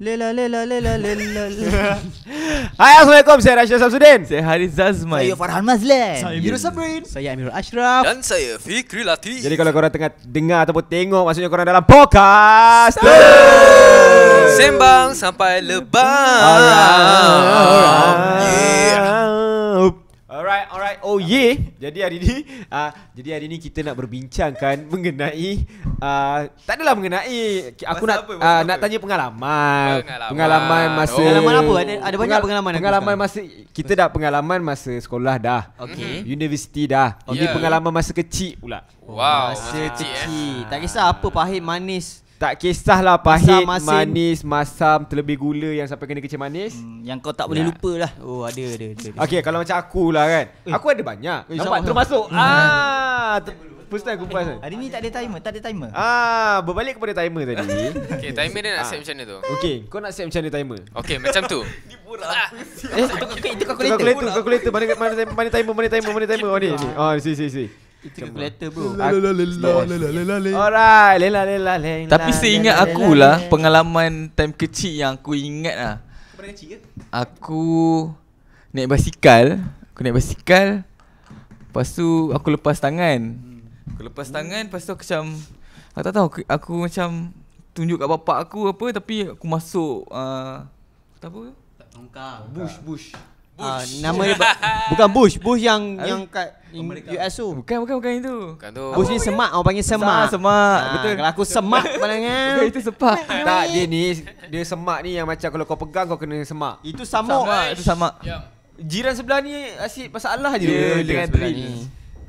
Lela lela lela lela Hai Assalamualaikum Saya Rashid Samsudin Saya Haris Zazman Saya Farhan Mazlan Saya Miru Sabrin Saya Amirul Ashraf Dan saya Fikri Latif Jadi kalau korang tengah dengar ataupun tengok Maksudnya korang dalam podcast Sembang sampai lebang Alright. Alright. Yeah. Alright, alright. Oh yeah. Jadi hari ni, uh, jadi hari ni kita nak berbincangkan mengenai uh, tak adalah mengenai aku masa nak apa, uh, nak tanya pengalaman. Pengalaman, masa oh. Pengalaman apa? Ada, ada banyak pengalaman. Pengalaman masa kita dah pengalaman masa sekolah dah. Okay. Hmm. Universiti dah. Okay. yeah. pengalaman masa kecil pula. Wow. Masa kecil. Eh. Tak kisah apa pahit manis. Tak kisahlah pahit, masam, manis, masam, terlebih gula yang sampai kena kecil manis hmm, Yang kau tak boleh nah. Ya. lupa lah Oh ada ada, ada, ada Okay kalau macam aku lah kan eh. Aku ada banyak eh, Nampak terus masuk hmm. ah, ter- First aku eh, puas kan? Hari ni tak ada timer, tak ada timer Ah, Berbalik kepada timer tadi Okay timer dia nak ah. set macam mana tu Okay kau nak set macam mana timer Okay macam tu Ni pura ah. Eh itu kalkulator Kalkulator, kalkulator Mana timer, mana timer, mana timer Oh ni, ni Oh si si si Alright, lela lela lela. Tapi saya ingat aku lah pengalaman time kecil yang aku ingat lah. Aku naik basikal, aku naik basikal. Lepas tu aku lepas tangan. Aku lepas tangan, lepas tu aku macam aku tak tahu aku, aku macam tunjuk kat bapak aku apa tapi aku masuk uh, apa? Tongkang. Bush bush. Ah, nama dia bukan Bush, Bush yang yang kat oh, Amerika. US tu. Bukan bukan bukan itu. Bukan tu. Bush ni semak, orang panggil semak. Semak, semak. Ha, betul. Kalau aku semak pandangan. itu sepak. tak dia ni, dia semak ni yang macam kalau kau pegang kau kena semak. Itu samuk. Sama, itu sama. Jiran sebelah ni asyik pasal Allah je yeah, dia dengan trip.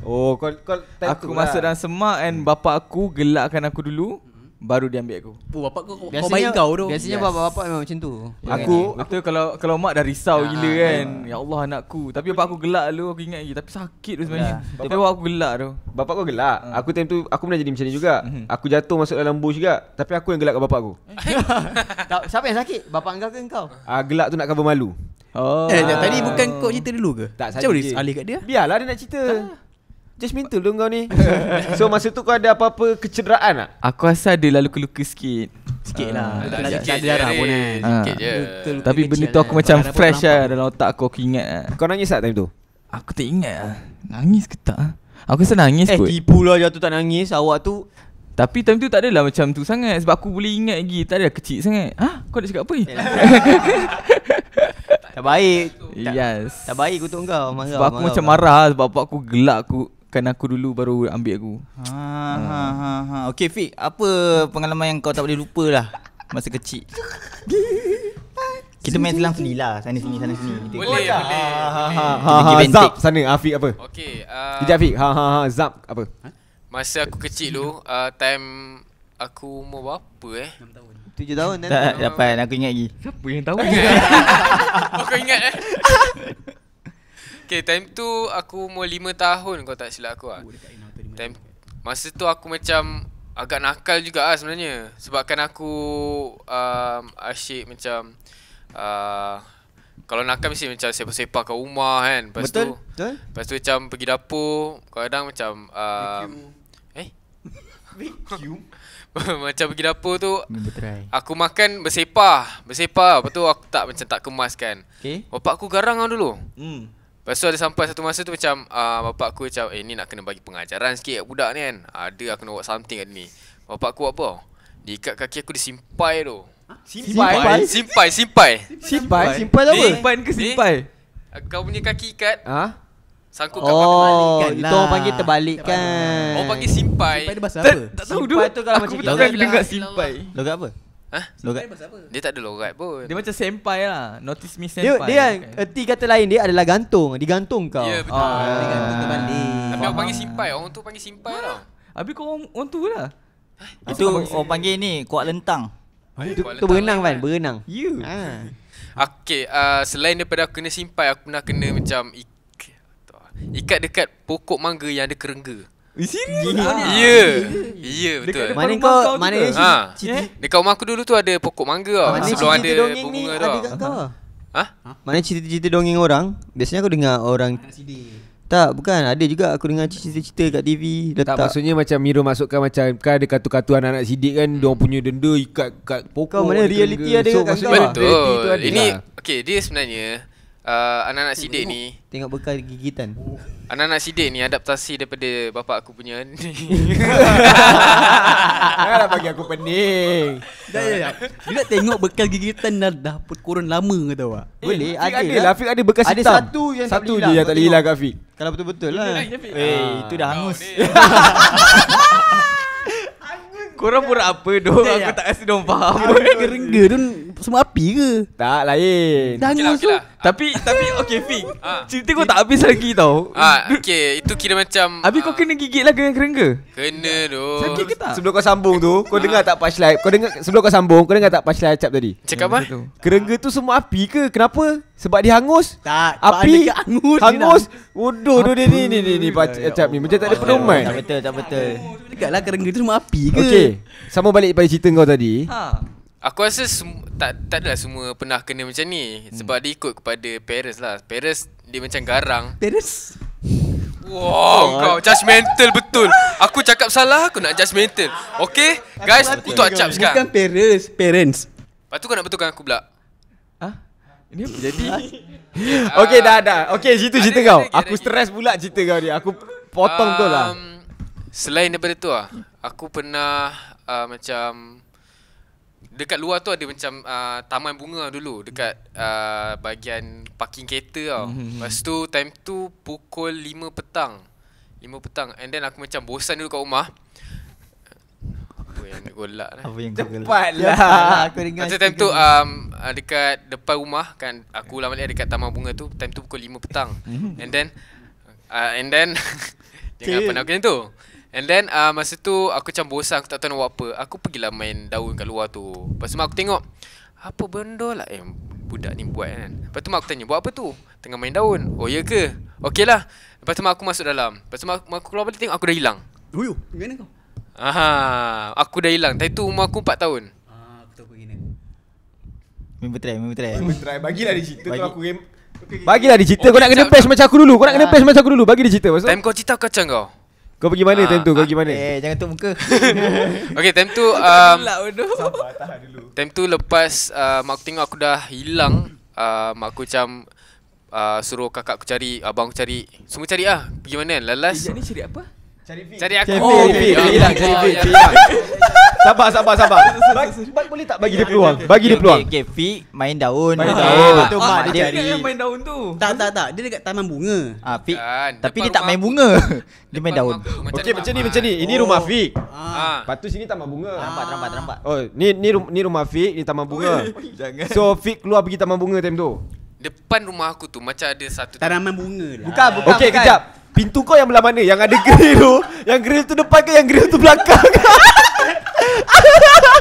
Oh, kau kau aku masuk lah. dalam semak and bapak aku gelakkan aku dulu baru dia ambil aku. Oh, bapak kau kau baik kau tu. Biasanya yes. bapak-bapak memang macam tu. Aku yeah. aku kalau kalau mak dah risau ah, gila ah, kan. Ah. Ya Allah anakku. Tapi bapak aku gelak lu aku ingat lagi tapi sakit tu sebenarnya. Yeah. Tapi bapak aku gelak tu. Bapak kau gelak. Hmm. Aku time tu aku pernah jadi macam ni juga. Hmm. Aku jatuh masuk dalam bush juga tapi aku yang gelak kat bapak aku. Siapa yang sakit? Bapak engkau ke engkau? Ah uh, gelak tu nak cover malu. Oh. Eh, ah. tadi bukan kau cerita dulu ke? Tak, saya. Cerita alih kat dia. Biarlah dia nak cerita. Tak. Just judgmental dong kau ni. so masa tu kau ada apa-apa kecederaan tak? Aku rasa ada lalu keluka sikit. Sikit uh, lah. Ah, tak ada darah pun kan. Sikit ha. je. Tapi benda tu aku macam lah. fresh lah dalam otak aku. Aku ingat lah. Kau nangis tak time tu? Aku tak ingat lah. Nangis ke tak? Aku rasa nangis eh, kot. Eh tipu lah tu tak nangis. Awak tu tapi time tu tak adalah macam tu sangat Sebab aku boleh ingat lagi Tak adalah kecil sangat Ha? Kau nak cakap apa ni? tak baik Yes Tak baik aku kau marah Sebab aku marah macam marah Sebab aku gelak aku kan aku dulu baru ambil aku. Ha ha ha ha. Okey Fik, apa pengalaman yang kau tak boleh lupa lah masa kecil? Kita main selang sini lah, sana sini sana sini. boleh, boleh. Ha ha ha. ha. ha, ha Zap sana Afiq apa? Okey. Uh, Kejap Afiq. Uh, ha ha ha. Zap apa? Ha? Masa aku kecil tu, uh, time aku umur berapa eh? 6 tahun. 7 tahun kan? Tak, 8. Aku ingat lagi. Siapa yang tahu? Kau ingat eh? Okay time tu aku umur lima tahun kau tak silap aku lah time, Masa tu aku macam agak nakal juga lah sebenarnya Sebabkan aku um, asyik macam uh, Kalau nakal mesti macam sepak-sepak kat rumah kan lepas Betul, tu, betul Lepas tu macam pergi dapur Kadang macam um, Eh? Vacuum? macam pergi dapur tu Aku makan bersepah Bersepah Lepas tu aku tak macam tak kemas kan okay. Bapak aku garang lah dulu hmm. Lepas tu ada sampai satu masa tu macam uh, Bapak aku macam Eh ni nak kena bagi pengajaran sikit kat budak ni kan Ada aku nak buat something kat ni Bapak aku apa? Dia ikat kaki aku dia simpai tu Simpai? Simpai? Simpai? Simpai? Simpai apa? Simpan ke simpai? Ah, kau punya kaki ikat Ha? Sangkut kat oh, kan Itu lah. orang panggil lah. terbalik kan Orang panggil simpai Simpai dia bahasa apa? Tak tahu tu Aku pun tak pernah dengar simpai Logat apa? Ha? Logat. Dia tak ada logat pun. Dia macam senpai lah. Notice me senpai. Dia, dia lah, kan. erti kata lain dia adalah gantung. Digantung kau. Ya yeah, betul. Oh, ah. Digantung kembali. Tapi orang panggil simpai. Orang tu panggil simpai tau. Habis kau orang, orang tu lah. ha? Itu orang panggil, panggil ni kuat lentang. Ha? Itu tu berenang kan? Berenang. You. Ya. Ha. Okay. Uh, selain daripada aku kena simpai, aku pernah kena macam ik- ikat dekat pokok mangga yang ada kerengga. Serius? Ah. Ya. Ya, betul. Dekat mana kau, kau mana ha. Eh? Dekat rumah aku dulu tu ada pokok mangga tau. Mana sebelum ada bunga tau. Ha? ha? Mana cerita-cerita dongeng orang? Biasanya aku dengar orang tak bukan ada juga aku dengar cerita-cerita kat TV letak. Tak maksudnya macam Miro masukkan macam kan ada kartu-kartu anak-anak sidik kan hmm. dia punya denda ikat kat pokok. mana reality ada so, kat kau? Betul. Ini okey dia sebenarnya uh, anak-anak sidik ni tengok bekal gigitan. Anak-anak sidik ni adaptasi daripada bapak aku punya ni. Janganlah bagi aku pening. Dah ya, ya, ya. Bila tengok bekal gigitan dah, dah kurun lama ke tahu Eh, Boleh ada. Ada lah Afiq lah. ada bekas hitam. Ada satu yang satu je yang tak boleh hilang Afiq. Kalau betul-betul lah. Eh, ah. itu dah hangus. Korang pura apa doh? Aku lah. tak kasi dong faham. Gerengga tu semua api ke? Tak lain. Dan okay, lah, okay, lah. Ah. Tapi tapi okay, fik. Ha. Cerita kau tak habis lagi tau. Ah ha, okey itu kira macam Abi ha. kau ah. kena gigit lah kena kereng ke? Kena tu. Sakit ke tak? Sebelum kau sambung tu, kau ha. dengar tak patch live? Kau dengar sebelum kau sambung, kau dengar tak patch live cap tadi? Cakap apa? Kereng tu semua api ke? Kenapa? Sebab dia hangus? Tak. Api lah. hangus. Hangus. Wudu doh ni ni ni ni ni ya cap ni. Macam tak ada perumai. Tak betul, tak betul. lah kereng tu semua api ke? Okay. Sama balik pada cerita kau tadi. Ha. Aku rasa sem- tak takdalah semua pernah kena macam ni hmm. sebab dia ikut kepada parents lah. Parents dia macam garang. Parents. Wow, oh. kau judgemental betul. Aku cakap salah, aku nak judgemental. Okay, guys, untuk tu acap sekarang. Bukan parents, parents. Lepas tu kau nak betulkan aku pula. Ha? Ini apa jadi? okay, ah. dah, dah. Okay, cerita cerita ada, kau. Ada, aku stres pula cerita kau ni. Aku potong lah. um, tu lah. Selain daripada tu lah, aku pernah uh, macam dekat luar tu ada macam uh, taman bunga dulu dekat uh, bahagian parking kereta tau. Mhm, mhm. Lepas tu time tu pukul 5 petang. 5 petang and then aku macam bosan dulu kat rumah. Apa yang golak lah. Apa yang Cepat ya, lah. aku dengar. Macam time tu um, dekat depan rumah kan aku lama lihat dekat taman bunga tu time tu pukul 5 petang. Mhm. and then uh, and then Jangan pernah macam tu And then uh, masa tu aku macam bosan aku tak tahu nak buat apa. Aku pergi lah main daun kat luar tu. Lepas tu aku tengok apa benda lah eh budak ni buat kan. Lepas tu aku tanya buat apa tu? Tengah main daun. Oh ya ke? Okey lah. Lepas tu aku masuk dalam. Lepas tu aku keluar balik tengok aku dah hilang. Oh yo, mana kau? Aha, aku dah hilang. Tapi tu umur aku 4 tahun. Ah, aku tahu pergi mana. Member try, member try. Member try. Bagilah dia cerita Bagi. tu aku game. Okay, Bagilah dia cerita okay, oh, kau nak kena pass macam aku dulu. Kau nak kena ah. pass macam aku dulu. Bagi dia cerita Time kau cerita kacang kau. Kau pergi mana ah, time tu? Kau ah, pergi mana? Eh, jangan tutup muka. okay, time tu um, Sabar, tahan dulu. Time tu lepas uh, um, mak aku tengok aku dah hilang, uh, um, mak aku macam uh, suruh kakak aku cari, abang aku cari. Semua cari ah. Pergi mana? Lalas. Ini cari apa? Cari V. Cari aku. Oh, V. Hilang, cari V. Sabar sabar sabar. Baik, boleh tak bagi dia peluang? Bagi dia peluang. Okey, Fi main daun. Main ah, daun. Betul ah, mak ah, dia cari. Dia main daun tu. Tak tak tak. Dia dekat taman bunga. Ah Fi. Tapi dia tak main bunga. Dia main daun. Okey, macam ni macam ni. Ini rumah oh. Fi. Ah. Lepas sini taman bunga. Rambat rambat rambat. Oh, ni ni ni rumah Fi, ni taman bunga. Jangan. So Fi keluar pergi taman bunga time tu. Depan rumah aku tu macam ada satu taman bunga lah. Bukan, bukan. Okey, kejap. Pintu kau yang belah mana Yang ada grill tu Yang grill tu depan ke Yang grill tu belakang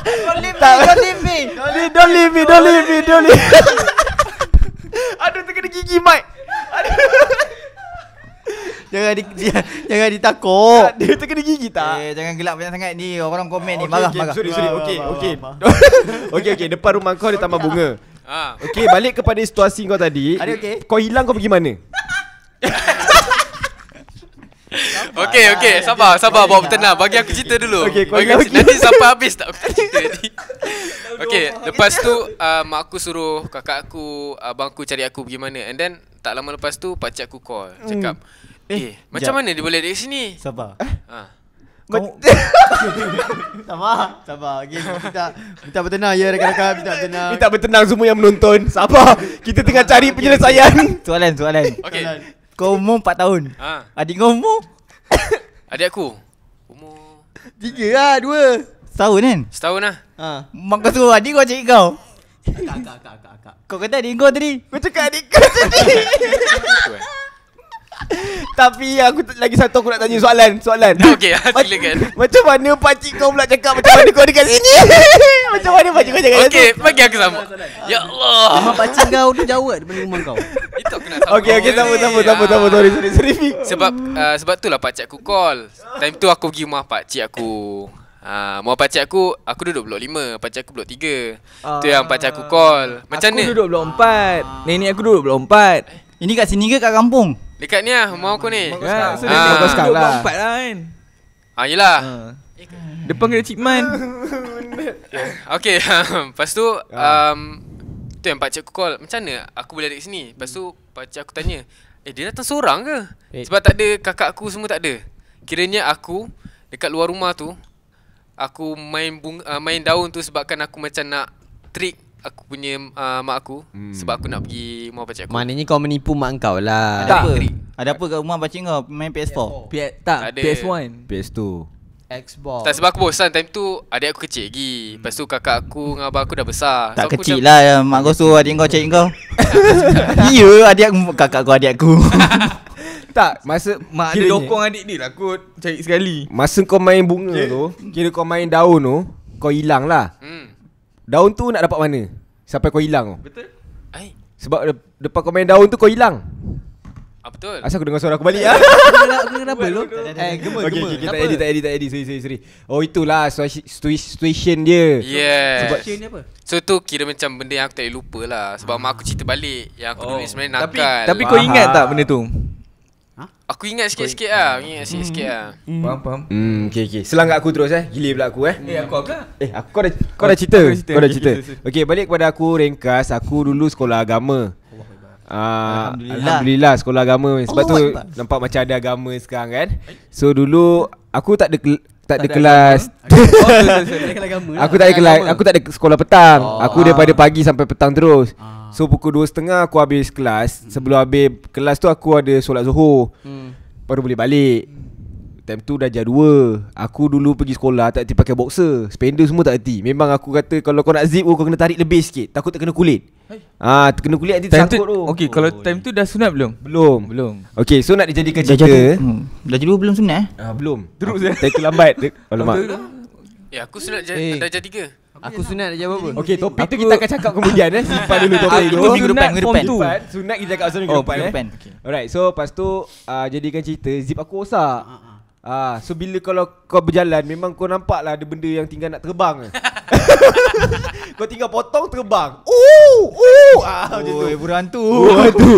Don't leave me Don't leave me Don't, leave me Don't leave me Don't leave me Aduh terkena gigi mic Jangan di jangan ditakuk. Dia terkena gigi tak? Eh, eh jangan gelak banyak sangat ni. Orang komen ni marah-marah. Oh, sorry, sorry. Okey, okey. okey, okey. Depan rumah kau ada tambah bunga. Ha. Okey, balik kepada situasi kau tadi. Ada Kau hilang kau pergi mana? okey okey sabar sabar bawa bertenang lah. bagi aku cerita dulu okay, bagi aku okay. nanti sampai habis tak aku cerita ni okey lepas tu uh, um, mak aku suruh kakak aku abang aku cari aku pergi mana and then tak lama lepas tu pacak aku call hmm. cakap mm. eh, eh macam jap. mana dia boleh dekat sini sabar ha kau... sabar Sabar okay, kita minta bertenang ya rekan-rekan Minta bertenang Minta bertenang semua yang menonton Sabar Kita tengah cari penyelesaian Soalan soalan Okay Kau umur 4 tahun ha. Adik kau umur Adik aku Umur Tiga lah dua Setahun kan Setahun lah ha. Mak kau suruh adik kau cari kau kakak, kakak, kakak. Kau kata adik kau tadi Kau cakap adik kau tadi Tapi aku lagi satu aku nak tanya soalan Soalan Okay silakan Macam mana pakcik kau pula cakap Macam mana kau dekat sini Macam mana pakcik kau cakap Okey, bagi aku sama Ya Allah Rumah pakcik kau tu jauh kan rumah kau TikTok kena sambung. Okey okey tambah tambah tambah tambah sorry sorry sorry. Fik. Sebab uh, sebab tu lah pacak aku call. Time tu aku pergi rumah pak cik aku. Ah, uh, mau pacak aku, aku duduk blok lima pacak aku blok 3. Uh, tu yang ah, pacak aku call. Macam ni. Aku ne? duduk blok 4. Nenek aku duduk blok empat Ini kat sini ke kat kampung? Dekat ni lah, rumah aku ni. Ya, yeah, so dia uh, lah. Blok 4 lah kan. Ah, uh, Uh. Depan kena cikman. okay, lepas tu ah. um, Tu yang pakcik aku call Macam mana aku boleh ada kat sini Lepas tu pakcik aku tanya Eh dia datang seorang ke? Eh. Sebab tak ada kakak aku semua tak ada Kiranya aku Dekat luar rumah tu Aku main bunga, uh, main daun tu sebabkan aku macam nak Trick aku punya uh, mak aku hmm. Sebab aku nak pergi rumah pakcik aku Maknanya kau menipu mak kau lah Ada tak. apa? Ada apa kat rumah pakcik kau main PS4? PS4. P- tak, ada. PS1 PS2 Xbox Tak sebab aku bosan Time tu Adik aku kecil lagi hmm. Lepas tu kakak aku Dengan abang aku dah besar Tak so, kecil lah ya. Mak kau suruh adik kau cari kau Ya adik aku Kakak kau adik aku Tak Masa mak Kira dokong adik ni lah Kut cari sekali Masa kau main bunga tu Kira kau main daun tu Kau hilang lah hmm. Daun tu nak dapat mana Sampai kau hilang tu Betul Ay. Sebab depan kau main daun tu Kau hilang Ah betul. Asal aku dengar suara aku balik ah. Aku kena apa lu? Eh gemuk okay, gemuk. Okey kita edit tak edit tak edit sorry sorry sorry. Oh itulah situation dia. Yeah. Sebab situation apa? So tu kira macam benda yang aku tak lupa lah Sebab mak aku cerita balik Yang aku oh. dulu sebenarnya nakal Tapi, tapi kau ingat tak benda tu? Ha? Aku ingat sikit-sikit lah Aku ingat sikit-sikit hmm. lah hmm. Faham, faham hmm, Okay, okay Selang kat aku terus eh Gila pula aku eh Eh, aku agak Eh, aku, kau dah, oh, kau cerita Kau dah cerita Okay, balik kepada aku ringkas Aku dulu sekolah agama Uh, Alhamdulillah. Alhamdulillah sekolah agama Sebab Allah tu Allah. nampak macam ada agama sekarang kan So dulu aku tak ada tak, tak ada kelas oh, Aku tak ada kelas Aku tak ada sekolah petang oh. Aku daripada ah. pagi sampai petang terus oh. So pukul 2.30 aku habis kelas hmm. Sebelum habis kelas tu aku ada solat zuhur hmm. Baru boleh balik hmm. Time tu dah jadual Aku dulu pergi sekolah Tak kerti pakai boxer Spender semua tak kerti Memang aku kata Kalau kau nak zip oh, Kau kena tarik lebih sikit Takut tak kena kulit Ah, ha, kena kulit nanti tersangkut tu Okay oh, kalau time tu dah sunat belum? Belum Belum Okay so nak dijadikan cerita Dah jadual hmm. belum sunat eh? Ah, belum Teruk je Time tu lambat Ya aku sunat dah jadi ke? Aku sunat dah jawab apa? Okey, topik tu kita akan cakap kemudian eh. Simpan dulu topik aku tu. Aku minggu depan, minggu depan. Sunat kita cakap pasal minggu oh, depan eh. Alright, so lepas tu ah, jadikan cerita zip aku rosak. Ah, ah. Ah, uh, so bila kalau kau berjalan memang kau nampak lah ada benda yang tinggal nak terbang. kau tinggal potong terbang. Uh, uh, ah, oh, macam tu. Oi,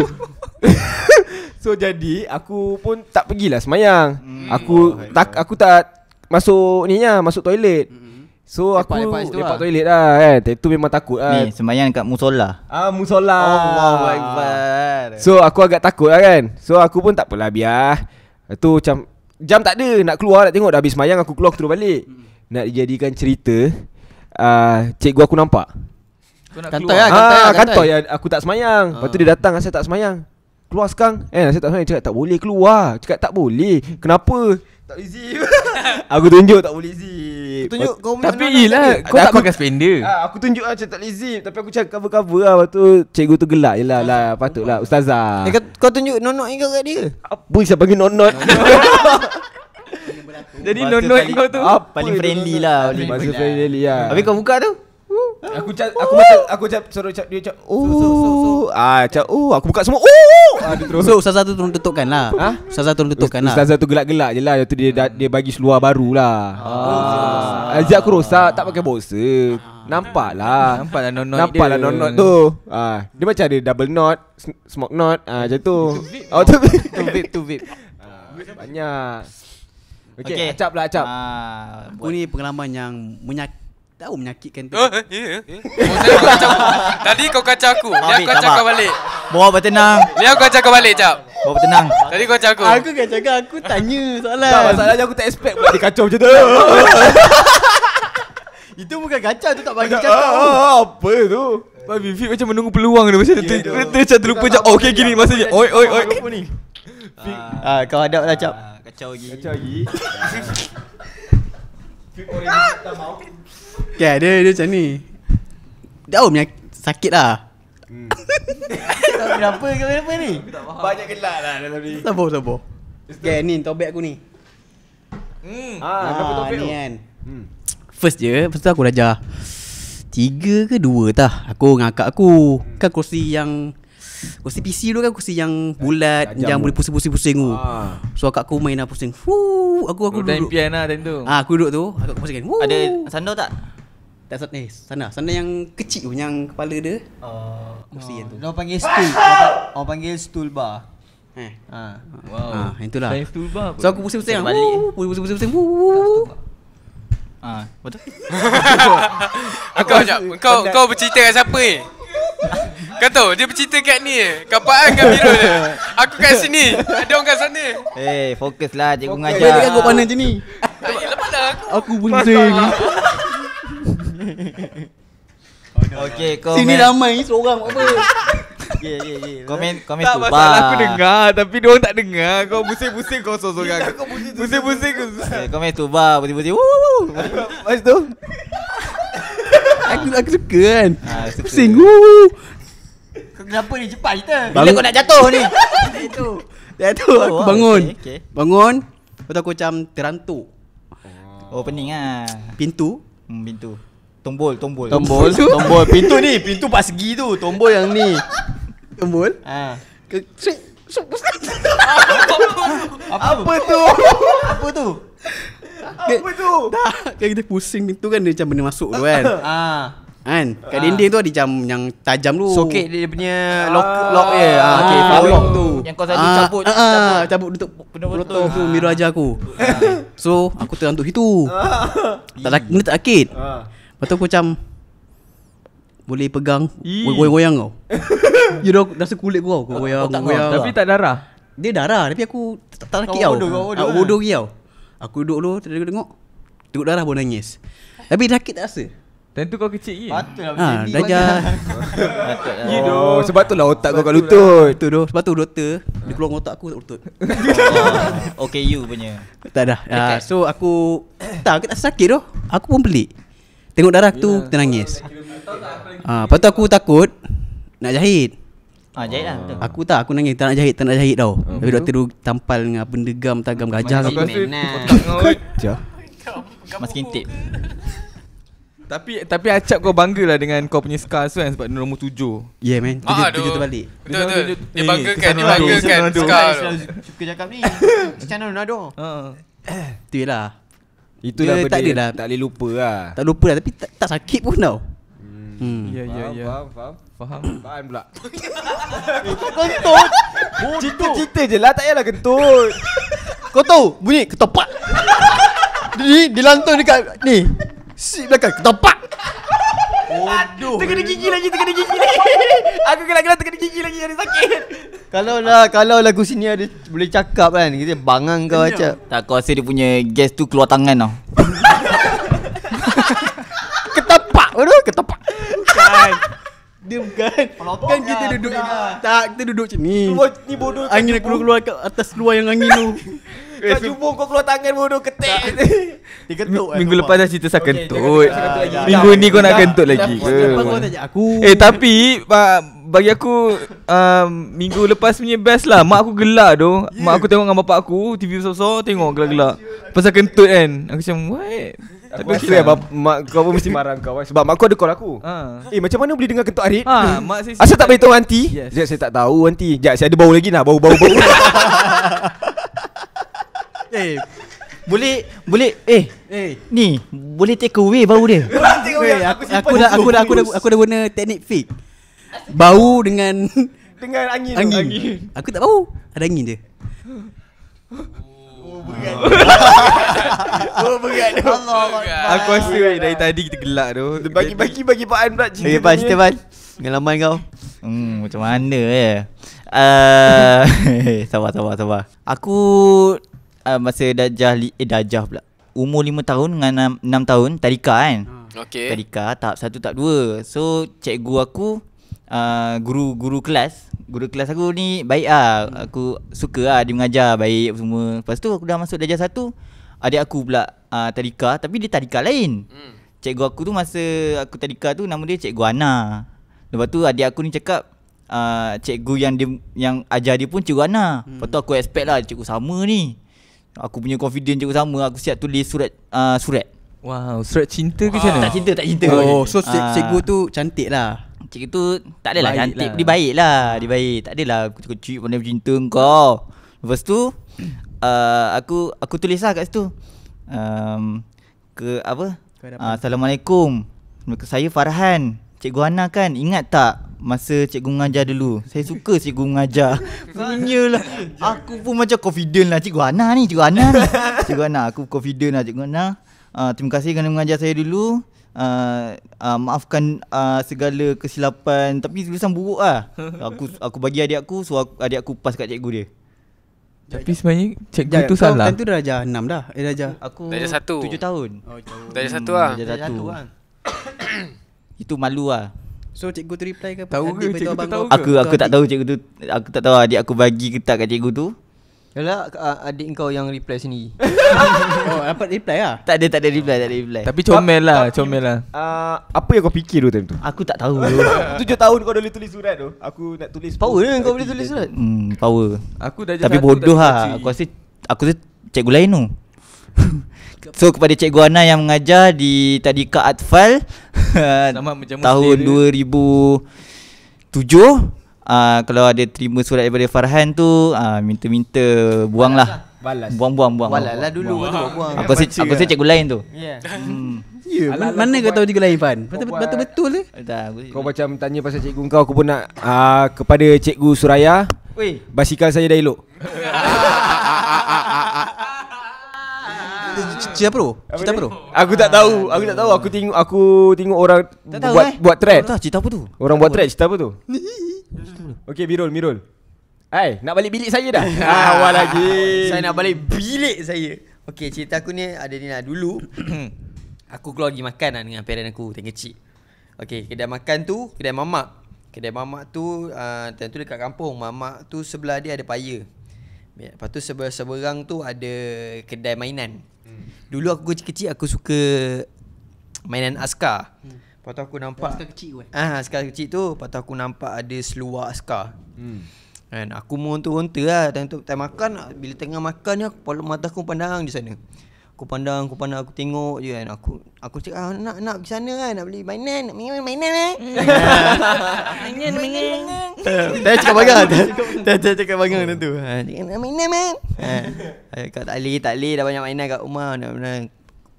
so jadi aku pun tak pergi lah semayang. Hmm. Aku oh, tak aku tak masuk ni lah, masuk toilet. Hmm, hmm. So lepak, aku lepak, lepak, lepak lah. toilet lah kan eh. Itu memang takut lah Ni semayang kat musola Ah musola Allahu Akbar So aku agak takut lah kan So aku pun tak takpelah biar Itu macam jam tak ada nak keluar nak tengok dah habis mayang aku keluar terus balik hmm. nak dijadikan cerita uh, cikgu aku nampak lah, lah, ah, kantoi ah kantoi ya aku tak semayang uh. lepas tu dia ah. datang saya tak semayang keluar sekarang eh saya tak semayang cakap tak boleh keluar cakap tak boleh kenapa tak boleh zip Aku tunjuk tak boleh zip Tunjuk kau punya Tapi lah. Kau tak pakai spender ha, Aku tunjuk lah macam tak boleh zip Tapi aku cakap cover-cover lah Lepas tu cikgu tu gelak je lah, lah Patut lah ustazah eh, kau, tunjuk nonot ni kau kat dia Apa siapa panggil nonot Jadi nonot kau tu ah, Paling friendly lah Paling lah. friendly lah Habis kau buka tu Aku cak aku macam aku cak suruh cak dia cak. Oh. Ah cak oh aku buka semua. Oh. oh, oh. Ah, so ustazah tu turun tutupkan lah ha? Ustazah turun tutupkan lah Ustazah tu gelak-gelak jelah itu Lepas dia, dia bagi seluar baru lah ah. Aziz ah. aku rosak tak pakai boxer ah. Nampak lah Nampak lah non dia Nampak lah non-not tu ah. Dia macam ada double knot Smoke knot ah, Macam tu Oh tu vape Tu vape tu vape ah, Banyak Okay, okay. acap lah acap ah, Aku pengalaman yang menyakit tahu menyakitkan tu. Eh, eh, ya, ya. Eh? Oh, Yeah, yeah. oh, Tadi kau kacau aku. Dia kau cakap balik. Bawa bertenang. Dia kau cakap balik jap. Bawa bertenang. Tadi kau cakap aku. Aku kan cakap aku tanya soalan. Tak masalahnya aku tak expect pun dia kacau macam tu. Itu bukan kacau tu tak bagi kacau. Oh, ah, apa tu? Pak Vivi macam menunggu peluang ya, tu macam tu. Kereta macam terlupa oh, je. Okey gini masa je. Oi oi oi. Ah kau ada lah cap. Ah, kacau lagi. Kacau lagi. Fik orang tak mau. Okay dia dia macam ni Dia oh, punya sakit lah hmm. Kenapa kenapa ni? Banyak gelak lah dalam ni Sabo sabo Okay ni tobek aku ni Hmm. Ha, ah, ah ni kan. Hmm. First je, first aku dah Tiga ke dua tah. Aku dengan akak aku. Hmm. Kan kursi yang kursi PC tu kan kursi yang bulat Ajam yang boleh pusing-pusing-pusing tu. Ah. So akak aku main lah pusing. Fuh, aku aku duduk. Dah impian lah tu. Ah, aku duduk tu, aku pusing. Kan. Ada sandal tak? tak sana eh sana sana yang kecil pun yang kepala dia uh, oh. kursi yang tu dia panggil stool dia panggil stool bar eh ha wow ha itulah saya stool bar so aku pusing-pusing ah pusing-pusing pusing pusing ah betul kau jap kau kau bercerita dengan siapa ni kau tahu dia bercerita kat ni Kapan kan kat Mirul dia Aku kat sini Ada orang kat sana Eh fokuslah, fokus lah cikgu ngajar Kau tengok kau ni. macam eh, aku Aku pusing Okey, komen. Sini ramai seorang apa? Ye ye ye. Komen komen tak, tu. Tak masalah aku dengar tapi dia orang tak dengar. Kau pusing-pusing kau sorang. Kau pusing-pusing. Komen tu ba, pusing-pusing. Woo. Mas tu. Aku aku suka kan. Ha, pusing. Woo. kenapa ni cepat kita? Bila kau nak jatuh ni? Itu. Jatuh oh, aku oh, bangun. Bangun. Lepas aku macam terantuk. Oh, pening ah. Pintu? Hmm, pintu. Tombol, tombol. Tombol. Tombol. tombol. Pintu ni, pintu pas segi tu. Tombol yang ni. Tombol? Ah. Ke Apa, tu? Apa tu? Apa tu? Tak, kita pusing pintu kan dia macam benda masuk tu kan. Ha. Kan? Kat ha. dinding tu ada jam yang tajam tu. Soket dia punya ah. lock lock dia. Ha. Ha. Okey, tu. Yang kau selalu ha. cabut, ha. cabut. cabut untuk benda-benda tu. Ha. aja aku. So, aku terantuk situ. Ha. Tak nak tak akit. Ha. Lepas tu aku macam Boleh pegang Goyang-goyang kau You know Rasa kulit kau Kau goyang, goyang Tapi tak darah Dia darah Tapi aku Tak laki kau Kau lah. bodoh lagi kau Aku duduk dulu Tengok tengok Tengok darah pun nangis Tapi sakit tak rasa Time tu kau kecil je Patutlah ha, Dah jalan oh, Sebab tu lah otak kau kat lutut Itu lah. tu Sebab tu doktor Dia keluar otak aku kat lutut Okay you punya Tak dah ah, So aku Tak aku tak sakit tu Aku pun pelik Tengok darah tu kita nangis. Ah, lepas tu aku takut nak jahit. Ah, jahit lah betul. Aku tak, aku nangis tak nak jahit, tak nak jahit tau. Oh, tapi doktor tu tampal dengan benda gam tagam gajah ke apa. Gajah. Mas kintip. Tapi tapi acap kau banggalah dengan kau punya scar tu kan sebab nombor 7. Yeah man. Tujuh, ah, tujuh terbalik. Betul betul. betul. betul. Dia banggakan, eh, dia banggakan scar. cakap ni. Cristiano Ronaldo. Ha. Tu lah. Itu dia tak dia dah tak boleh lupa lah Tak lupa lah tapi tak, tak sakit pun tau hmm. Ya ya ya Faham faham Faham Faham pula Kau kentut Cita-cita je lah tak payahlah kentut Kau tahu bunyi ketopak Di dilantun dekat ni si belakang ketopak Aduh. Terkena gigi lagi, terkena gigi lagi. Aku kena kena terkena gigi lagi, ada sakit. Kalau lah, kalau lah aku sini ada boleh cakap kan. Kita bangang kau aja. Tak kau rasa dia punya gas tu keluar tangan tau. Ketapak, Aduh, ketapak. Bukan. Dia bukan Pelotong Kan kita lah, duduk ya, Tak, kita duduk sini. ni bodoh Angin keluar keluar kat atas luar yang angin tu Kau jumpa kau keluar tangan bodoh ketik. Diketuk. Eh, minggu lepas dah cerita sakit kentut. Minggu ni kau nak kentut lagi ke? Eh tapi bagi aku um, minggu lepas punya best lah. Mak aku gelak doh. Mak aku tengok dengan bapak aku TV besar-besar tengok gelak-gelak. Pasal kentut kan. Aku macam what? Aku rasa ya, mak kau pun mesti marah kau eh. Sebab mak kau ada call aku ha. Eh macam mana boleh dengar ketuk Arit ha, ah, mak saya Asal tak beritahu nanti yes. Sekejap saya tak tahu nanti Sekejap saya ada bau lagi nak Bau-bau-bau Eh boleh boleh eh eh ni boleh take away bau dia. Away. Eh, aku aku dah aku dah aku dah aku dah guna teknik fit. Bau dengan dengan angin angin. angin. Aku tak bau. Ada angin je. Oh berat. oh berat. Allah Allah. Aku rasa berat dari tadi kita gelak tu. Bagi-bagi bagi Pak pula eh, cerita. Okay, Pak cerita Pak. kau. Hmm macam mana ya? eh. Uh, sabar sabar sabar. Aku uh, masa dajah eh dajah pula. Umur 5 tahun dengan 6, 6 tahun tadika kan. Hmm. Okey. Tadika tahap 1 tahap 2. So cikgu aku uh, ah, guru-guru kelas Guru kelas aku ni baik ah hmm. Aku suka lah dia mengajar baik semua Lepas tu aku dah masuk dajah satu Adik aku pula uh, tadika Tapi dia tadika lain hmm. Cikgu aku tu masa aku tadika tu Nama dia cikgu Ana Lepas tu adik aku ni cakap uh, Cikgu yang dia yang ajar dia pun cikgu Ana hmm. Lepas tu aku expect lah cikgu sama ni Aku punya confidence juga sama Aku siap tulis surat uh, Surat Wow Surat cinta ke macam wow. Ah. Tak cinta tak cinta Oh, oh so uh, cikgu tu cantik lah Cikgu tu tak adalah baik cantik lah. Dia baik lah Dia baik Tak adalah aku cakap cik pandai bercinta kau Lepas tu uh, Aku aku tulis lah kat situ um, Ke apa uh, Assalamualaikum Saya Farhan Cikgu Hana kan ingat tak masa cikgu mengajar dulu. Saya suka cikgu mengajar. Punyalah. Aku pun macam confident lah cikgu Ana ni, cikgu Ana ni. Cikgu Ana, aku confident lah cikgu Ana. Uh, ah, terima kasih kerana mengajar saya dulu. Uh, uh, maafkan uh, segala kesilapan tapi tulisan buruk lah. aku aku bagi adik aku so aku, adik aku pas kat cikgu dia tapi sebenarnya cikgu Jaya, tu kau salah kan tu dah ajar 6 dah eh, dah ajar aku dah ajar 7 tahun oh, jauh. dah ajar 1 lah dah ajar 1 lah itu malu lah So cikgu tu reply ke apa? Tahu kan? ke cikgu tu tahu ke? Aku, aku tak tahu cikgu tu Aku tak tahu adik aku bagi ke tak kat cikgu tu Yalah uh, adik kau yang reply sini Oh dapat reply lah Tak ada, tak ada reply, tak ada reply Tapi comel lah, comel lah uh, Apa yang kau fikir tu time tu? Aku tak tahu Tujuh tahun kau boleh tulis surat tu Aku nak tulis Power kan kau boleh tulis surat? Hmm, power Aku dah Tapi bodoh lah, aku rasa Aku rasa cikgu lain tu So kepada Cikgu Ana yang mengajar di Tadika Atfal tahun 2007 uh, ah, kalau ada terima surat daripada Farhan tu uh, minta-minta buanglah. Balas. Buang buang buang. Balaslah dulu buang. tu. Buang. Aku rasa aku rasa cikgu lain tu. Ya. Yeah. Hmm. yeah. Ya, mana kau tahu cikgu lain Fan? Betul betul betul, betul eh? Kau macam tanya pasal cikgu kau aku pun nak uh, kepada cikgu Suraya. Wei. Basikal saya dah elok. Cita pro? Cita pro? Aku tak tahu. Aku tak tahu. Aku tengok aku tengok orang buat eh? buat thread. Tak lah, cita apa tu? Orang buat thread cita apa tu? Okey, Mirul, Mirul. Hai, nak balik bilik saya dah. ah, awal lagi. Saya nak balik bilik saya. Okey, cerita aku ni ada ni lah dulu. aku keluar pergi makan lah dengan parent aku tengah kecil. Okey, kedai makan tu, kedai mamak. Kedai mamak tu uh, tu dekat kampung. Mamak tu sebelah dia ada paya. Lepas tu seberang tu ada kedai mainan. Hmm. Dulu aku kecil-kecil aku suka mainan askar. Hmm. Lepas aku nampak askar kecil tu. Eh? Ah, uh, askar kecil tu, lepas aku nampak ada seluar askar. Hmm. Kan aku mohon tu lah time tu time makan bila tengah makan ni aku mata aku pandang di sana. Aku pandang, aku pandang, aku tengok je kan Aku aku cakap, ah, nak, nak pergi sana kan, nak beli mainan, nak eh? mainan, mainan eh Mainan, mainan Saya cakap bangga, saya cakap bangga macam tu ha. nak mainan man Saya ha. cakap Ali boleh, tak boleh, dah banyak mainan kat rumah nak, nak.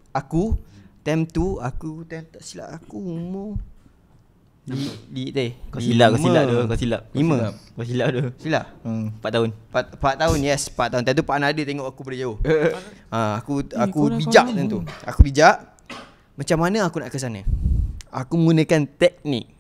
Aku, time tu, aku, time tak silap aku umur di, di, teh, Kau silap, kau silap tu, kau silap. Lima. Kau silap tu. Silap. Hmm. Empat tahun. Empat, empat tahun, yes. Empat tahun. tu Pak nadi tengok aku dari jauh. Eh, eh. ha, aku aku eh, bijak tentu. Aku bijak. Macam mana aku nak ke sana? Aku menggunakan teknik.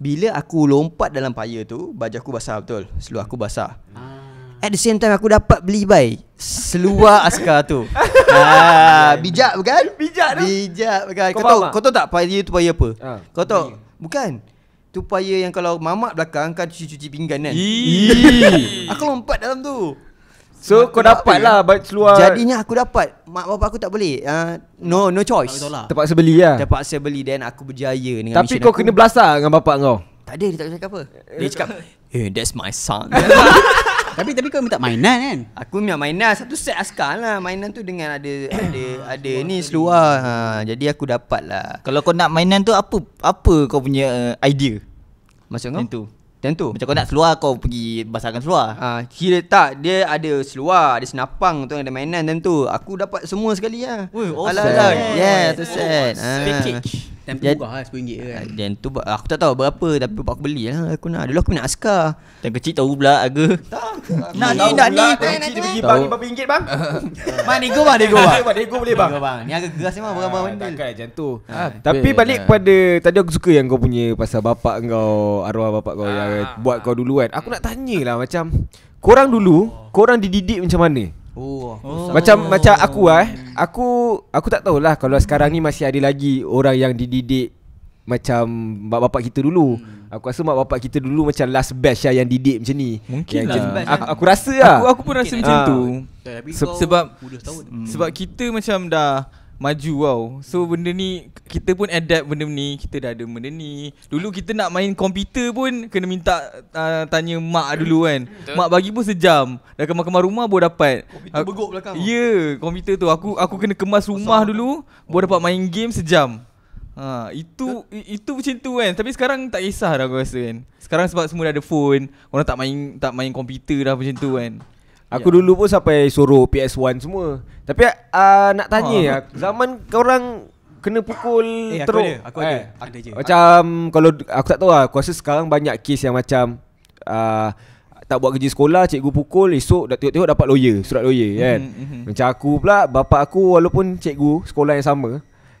Bila aku lompat dalam paya tu, baju aku basah betul. Seluar aku basah. Ah. At the same time aku dapat beli bay seluar askar tu. ah, bijak bukan? Bijak tu. Bijak bukan? Kau, kau tahu, kau tahu tak paya tu paya apa? Ah. Kau tahu? Bih. Bukan tu Tupaya yang kalau mamak belakang kan cuci-cuci pinggan kan Aku lompat dalam tu So kau dapat lah baik seluar Jadinya aku dapat Mak bapak aku tak boleh uh, No no choice Terpaksa beli lah ya? Terpaksa beli Dan aku berjaya dengan Tapi kau aku. kena belasah dengan bapak kau Tak ada dia tak cakap apa Dia cakap Eh hey, that's my son tapi tapi kau minta mainan kan? Aku minta mainan satu set askar lah. Mainan tu dengan ada ada ada ni seluar. Ha, jadi aku dapat lah. Kalau kau nak mainan tu apa apa kau punya uh, idea? Maksud kau? Tentu. Tentu. Macam kau nak seluar kau pergi basahkan seluar. Ha, kira tak dia ada seluar, ada senapang tu ada mainan tentu. Aku dapat semua sekali lah. Oh, awesome. Alah, alah. Yeah, tu set. Oh, ha. Package. Time murah lah RM10 kan Time tu aku tak tahu berapa Tapi bapak aku beli lah Aku nak Dulu aku nak askar Time kecil tahu pula harga Nak ni nak ni Kecil pergi eh. bang ni berapa ringgit bang Mana nego bang nego bang Nego boleh bang Ni harga geras memang berapa benda Takkan macam tu ha, ah, Tapi balik pada Tadi aku suka yang kau punya Pasal bapak kau Arwah bapak kau Yang ah, buat ah, kau dulu kan Aku nak tanya lah macam Korang dulu Korang dididik macam mana Oh, macam oh. macam aku eh aku aku tak tahulah kalau sekarang ni masih ada lagi orang yang dididik macam mak bapak kita dulu. Hmm. Aku rasa mak bapak kita dulu macam last batch lah yang didik macam ni. Mungkin yang lah. Jen- aku, aku lah. rasa lah. Aku, aku pun Mungkin rasa lah. macam ha. tu. Se- sebab sebab hmm. kita macam dah maju wow. So benda ni kita pun adapt benda ni, kita dah ada benda ni. Dulu kita nak main komputer pun kena minta uh, tanya mak dulu kan. mak bagi pun sejam. Dah kemas kemas rumah boleh dapat. Komputer aku, begok belakang. Ya, yeah, komputer tu aku aku kena kemas rumah Masa dulu kan? baru dapat main game sejam. Ha, itu Ke? itu macam tu kan. Tapi sekarang tak kisah dah aku rasa kan. Sekarang sebab semua dah ada phone, orang tak main tak main komputer dah macam tu kan. Aku yeah. dulu pun sampai suruh PS1 semua. Tapi uh, nak tanya oh, ah. aku, ah, zaman kau orang kena pukul eh, teruk. Aku ada, aku ada. Eh, ada je. Macam kalau aku tak tahu lah, aku rasa sekarang banyak kes yang macam uh, tak buat kerja sekolah, cikgu pukul, esok dah tengok-tengok dapat lawyer, surat lawyer mm-hmm, kan. Mm-hmm. Macam aku pula, bapak aku walaupun cikgu sekolah yang sama,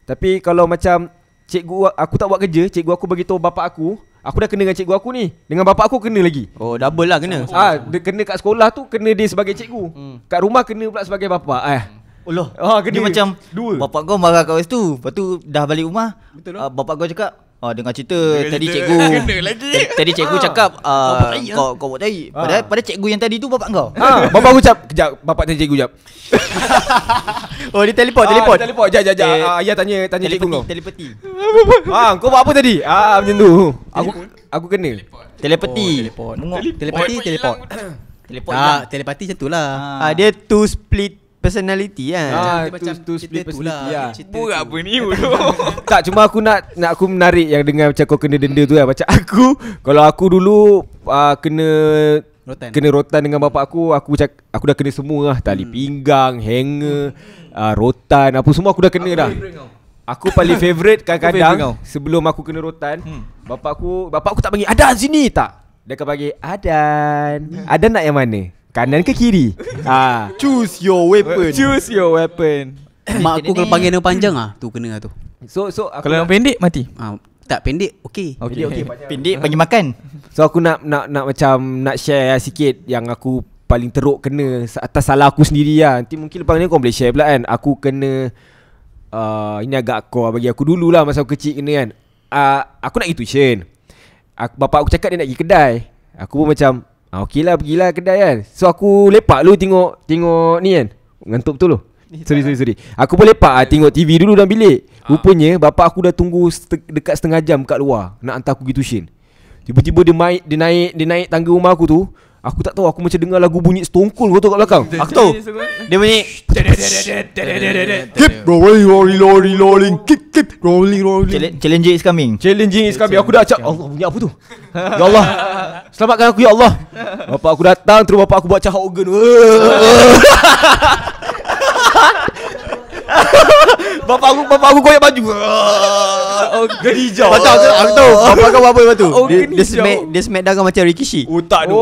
tapi kalau macam cikgu aku tak buat kerja, cikgu aku bagi tahu bapak aku, Aku dah kena dengan cikgu aku ni Dengan bapak aku kena lagi Oh double lah kena Ah, dia kena kat sekolah tu Kena dia sebagai cikgu hmm. Kat rumah kena pula sebagai bapak eh. Ah. Hmm. Oh, ah, kena. Dia macam Dua. Bapak kau marah kat waktu tu Lepas tu dah balik rumah Betul lah. Bapak kau cakap Ah dengar cerita dengar tadi cerita. cikgu. Tadi cikgu ah. cakap ah bapak kau kau buat tai. Ah. Padahal pada cikgu yang tadi tu bapak kau. Ha ah. bapak aku cakap kejap bapak tanya cikgu jap. oh dia telepon teleport. Ah, dia teleport jap Eh, ayah ya, tanya tanya cikgu kau. Telepati. ah, kau buat apa tadi? Ah macam tu. Aku aku kena. Telepati. Oh, telepati telepati. Telepati telepati macam tu lah. Ah, dia two split personality kan. Ha, tu, macam tu split personality lah. Murah apa ni bro. tak, cuma aku nak nak aku menarik yang dengan macam kau kena denda tu lah. Macam aku, kalau aku dulu uh, kena... Rotan. Kena rotan dengan bapak aku Aku cak, aku dah kena semua lah Tali hmm. pinggang Hanger hmm. uh, Rotan Apa semua aku dah kena apa dah Aku paling favourite kadang-kadang Sebelum aku kena rotan hmm. Bapak aku Bapak aku tak panggil Adan sini tak Dia akan panggil Adan hmm. Adan nak yang mana Kanan ke kiri ah. Choose your weapon Choose your weapon eh, Mak aku kalau panggil nama panjang ah Tu kena lah tu So so aku Kalau nak pendek mati ah, Tak pendek okey. Okay, okay. pendek panggil makan So aku nak nak nak macam Nak share lah sikit Yang aku paling teruk kena Atas salah aku sendiri lah Nanti mungkin lepas ni kau boleh share pula kan Aku kena uh, Ini agak kau bagi aku dulu lah Masa aku kecil kena kan uh, Aku nak pergi tuition aku, Bapak aku cakap dia nak pergi kedai Aku pun macam Ha, ah, okay lah pergilah kedai kan So aku lepak dulu tengok Tengok ni kan Ngantuk betul lu Sorry sorry lah. sorry Aku pun lepak lah tengok TV dulu dalam bilik ha. Rupanya bapak aku dah tunggu sete- dekat setengah jam kat luar Nak hantar aku pergi tuition Tiba-tiba dia, main, dia naik dia naik tangga rumah aku tu Aku tak tahu aku macam dengar lagu bunyi Stone kau tu kat belakang Aku tahu Dia bunyi Keep rolling rolling rolling rolling Keep keep rolling rolling Challenge is coming Challenge is coming Aku dah acak Allah bunyi apa tu Ya Allah Selamatkan aku ya Allah Bapak aku datang Terus bapak aku buat cahak organ Bapak aku bapak aku koyak baju. Oh, hijau. Macam aku aku tahu. Oh. Bapak kau apa tu? Oh, dia dia smack dia smack dah macam Rikishi. Oh, tak tu.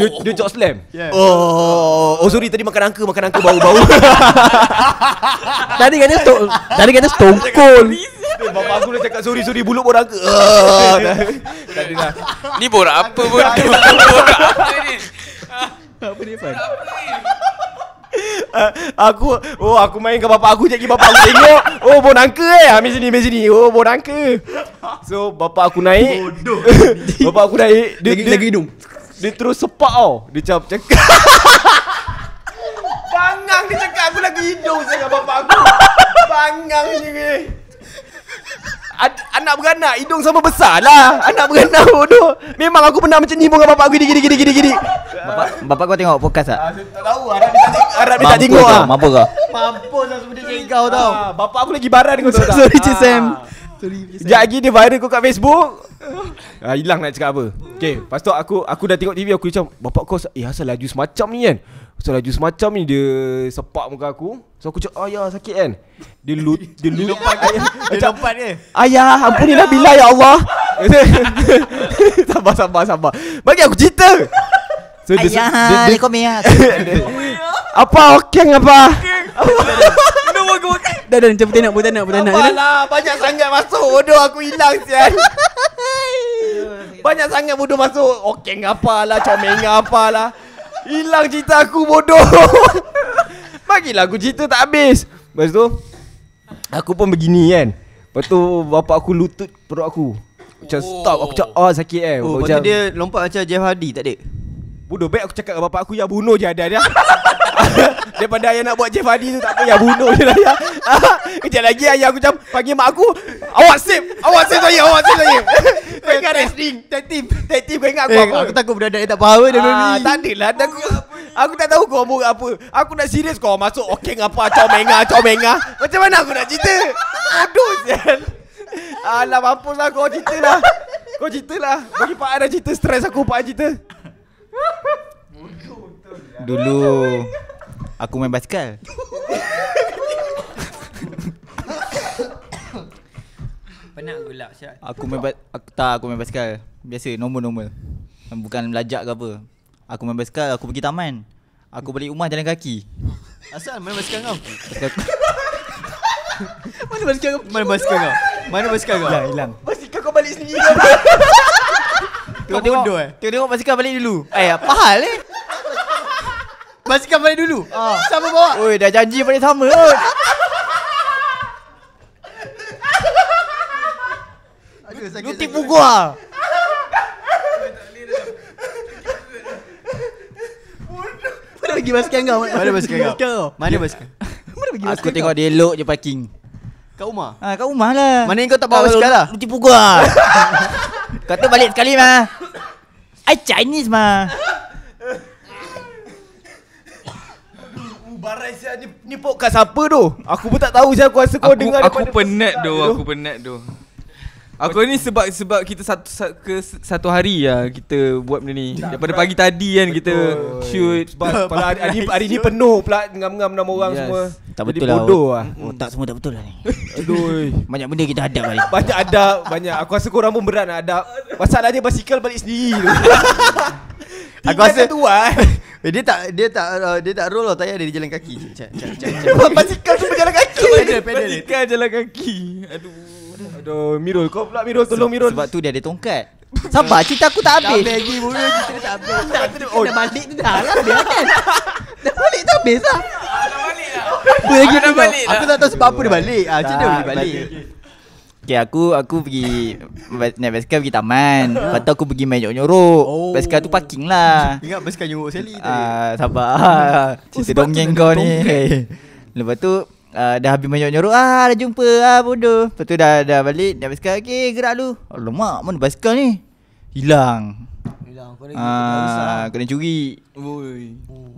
Dia dia jok slam. Oh, oh sorry tadi makan angka, makan angka bau-bau. tadi kata stok. Tadi kata stone cold. Eh, bapak aku dah cakap sorry sorry bulu borang. Tadi Ni borak apa pun. apa ni? Apa ni? aku oh aku main ke bapak aku jadi bapak aku tengok. Oh bonangka eh. Ambil sini, ambil sini. Oh bonangka. So bapak aku naik. Bodoh. bapak aku naik. Dia lagi, dia, lagi hidung. Dia terus sepak tau. Dia cakap. Bangang dia cakap aku lagi hidung saya bapak aku. Bangang je ad, anak beranak hidung sama besar lah. Anak beranak bodoh. Memang aku pernah macam ni pun dengan bapak aku gini gini gini gini. Bapak bapak kau tengok fokus tak? Ah, saya tak tahu anak dia tak, tak tengok ah. Mampu kau. Mampu sama benda macam kau tau. Ah, bapak aku lagi barang dengan tu tak. Sorry Cik ah. Sam. Sorry. Sekejap lagi dia viral kau kat Facebook. ah, hilang nak cakap apa. Okey, lepas tu aku aku dah tengok TV aku macam bapak kau eh asal laju semacam ni kan. Asal laju semacam ni dia sepak muka aku. So aku cakap ayah sakit kan. Dia lut dia lut ayah. Dia lompat ke? Ayah, ampunilah bila ya Allah. sabar sabar sabar. Bagi aku cerita. So, ayah, dia, dia, dia, apa okey apa Bodoh aku Dah dah macam nak Bertenak nak. Sabar lah Banyak sangat masuk Bodoh aku hilang sial Banyak sangat bodoh masuk Okey ngapalah Comeng ngapalah Hilang cerita aku bodoh Bagi aku cerita tak habis Lepas tu Aku pun begini kan Lepas tu bapak aku lutut perut aku Macam oh. stop Aku cakap ah oh, sakit eh Oh macam dia lompat macam Jeff Hardy tak Bodoh baik aku cakap dengan bapak aku ya bunuh je ada dah ya. Daripada ayah nak buat Jeff Hardy tu Tak apa ya bunuh je lah ya Kejap lagi ayah aku macam Panggil mak aku Awak save Awak save saya Awak save saya Kau ingat wrestling Tag team Tag team kau ingat aku eh, apa Aku takut budak-budak tak faham dia baby ah, Tak ada lah Aku tak tahu kau buat apa Aku nak serius kau masuk Okay apa Cau menga Cau menga Macam mana aku nak cerita Bodoh sial Alah mampus lah kau cerita lah Kau cerita lah Bagi Pak An dah cerita Stress aku Pak An cerita Dulu aku main basikal. Penat gula siap. Aku main ba- aku tak aku main basikal. Biasa normal normal. Bukan belajar ke apa. Aku main basikal, aku pergi taman. Aku balik rumah jalan kaki. Asal main basikal kau. Mana basikal kau? Mana basikal kau? Mana basikal kau? Ya, hilang. Basikal kau balik sendiri tengok tengok bodoh eh. Tengok tengok basikal balik dulu. Eh apa hal eh? Basikal balik dulu. Ah. Sama bawa. Oi dah janji balik sama. Oi. Lu tipu gua. Mana pergi basikal kau? Mana basikal kau? Mana basikal? Mana pergi basikal? Aku tengok dia elok je parking. Kau rumah? Ah, kau rumah lah. Mana kau tak bawa basikal lah? Lu tipu gua. Kau tu balik sekali mah. I Chinese mah. Barai siapa ni, ni podcast siapa tu? Aku pun tak tahu siapa aku rasa kau dengar Aku penat tu, aku penat tu. Aku ni sebab sebab kita satu ke satu hari ya lah kita buat benda ni. Daripada pagi tadi kan betul. kita shoot. Sebab pada hari, hari, hari ni penuh pula ngam-ngam nama orang yes. semua. Tak betul lah. Bodoh lah. Otak oh, oh, semua tak betul lah ni. Aduh. Banyak benda kita hadap hari. Banyak ada banyak. Aku rasa korang pun berat ada. Pasal Masalahnya basikal balik sendiri tu. aku rasa tu lah, eh. eh. Dia tak dia tak uh, dia tak roll lah tayar dia, jalan kaki. Cak cak cak. Basikal tu berjalan kaki. Pedal pedal. Basikal jalan kaki. Aduh. Aduh, Mirul kau pula Mirul, tolong Mirul. Sebab tu dia ada tongkat. Sabar, cerita aku tak habis. Tak habis lagi, Mirul. Cerita dia tak habis. Tak, tak, oh. Dah balik tu dah lah, dia kan. Dah balik tu habis lah. Dah balik lah. Aku dah balik Aku tak tahu sebab apa dia balik. Ah, macam dia boleh balik. Okay, aku aku pergi naik basikal pergi taman. Lepas aku pergi main nyorok-nyorok. Oh. Basikal tu parking lah. Ingat basikal nyorok Sally tadi. Ah, sabar. Oh, cerita dongeng kau ni. Lepas tu uh, dah habis banyak nyorok ah dah jumpa ah bodoh. Lepas tu dah dah balik dah basikal okey gerak lu. Alamak mana basikal ni? Hilang. Hilang kau lagi. Ah uh, kena curi.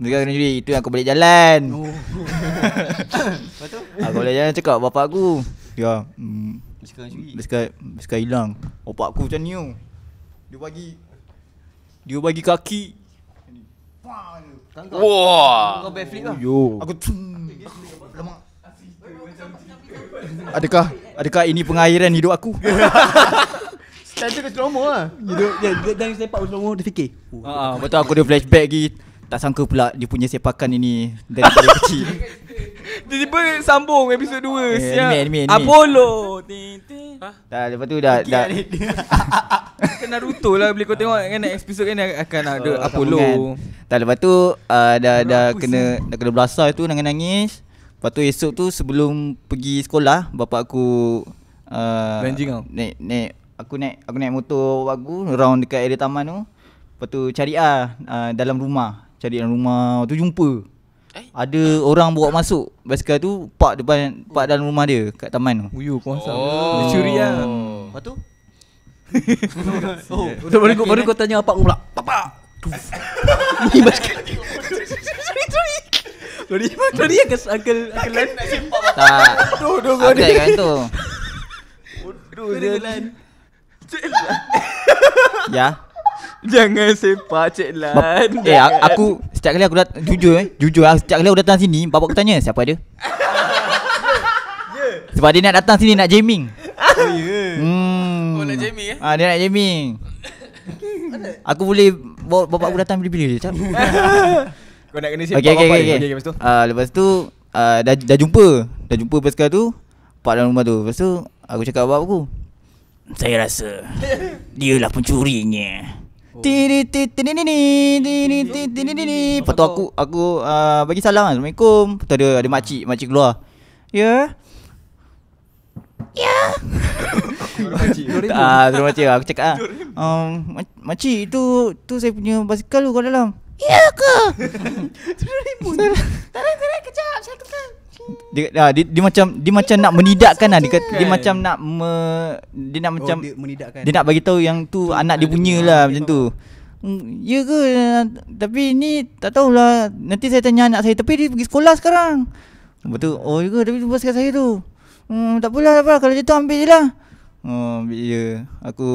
kena curi itu aku balik jalan. Oh. Lepas tu ah, aku balik jalan cakap bapak aku. Ya. Mm, basikal curi. Basikal hilang. Bapak aku macam ni. Oh. Dia bagi dia bagi kaki. Wah. Kau backflip lah. Aku tung. Adakah adakah ini pengakhiran hidup aku? Stand dekat slow lah. Hidup dia dan sepak slow mo dia fikir. Ha ah, betul aku dia flashback lagi. Tak sangka pula dia punya sepakan ini dari dia kecil. Tiba-tiba sambung episod 2 eh, siap. Anime, anime, anime. Apollo. Ha? Dah lepas tu dah okay, dah. Kena Naruto lah bila kau tengok kan next kan akan ada oh, Apollo. Dah lepas tu uh, dah dah kena dah kena belasah tu nangis-nangis. Lepas tu esok tu sebelum pergi sekolah, bapak aku uh, Benji kau? Naik, naik, aku naik aku naik motor aku round dekat area taman tu Lepas tu cari lah uh, dalam rumah Cari dalam rumah, tu jumpa Eh? Ada uh, orang bawa masuk basikal tu park depan park dalam rumah dia kat taman tu. Uyuh kau asal. Oh. Dia curi ah. Ya. Lepas tu Oh, baru kau baru kau tanya apa pula? Papa. Ni basikal. Lori pun Lori yang kes Uncle Uncle Lan Tak Aduh Aduh Aku tak ingat tu Aduh Aduh Lan Ya Jangan sepak Cik Lan ba- Eh a- aku Setiap kali aku dah Jujur eh Jujur lah Setiap kali aku datang sini Bapak aku tanya Siapa dia Sebab dia nak datang sini Nak jamming Oh ya hmm. Oh nak jamming eh ah, Dia nak jamming Aku boleh Bawa bapak aku datang bila-bila je Cakap Kau nak kena okay, okay, okay, okay. okay, lepas tu uh, Lepas tu uh, dah, dah jumpa Dah jumpa Pascal tu Pak dalam rumah tu Lepas tu Aku cakap apa aku Saya rasa Dia lah pencurinya oh. Tiri tiri tiri tiri tiri tiri tiri tiri Lepas tu aku, aku uh, bagi salam Assalamualaikum Lepas ada, ada makcik, makcik keluar Ya yeah. Ya. Yeah. ah, terima kasih. Aku cakap ah. Um, mak cik tu tu saya punya basikal tu kau dalam. Ya ke? Seribun. Tarik tarik kejap. Saya tekan. Dia, dia, ah, dia, dia macam dia macam nak menidakkan lah. dia, dia macam nak me, dia nak oh, macam dia, dia nak bagi tahu yang tu Cuma anak dia punya lah dia ah, macam tu. Hmm, ya ke tapi ni tak tahulah nanti saya tanya anak saya tapi dia pergi sekolah sekarang. Betul. Oh ya ke tapi tu bos saya tu. Hmm tak apalah apa kalau dia tu ambil je lah. Oh ambil Aku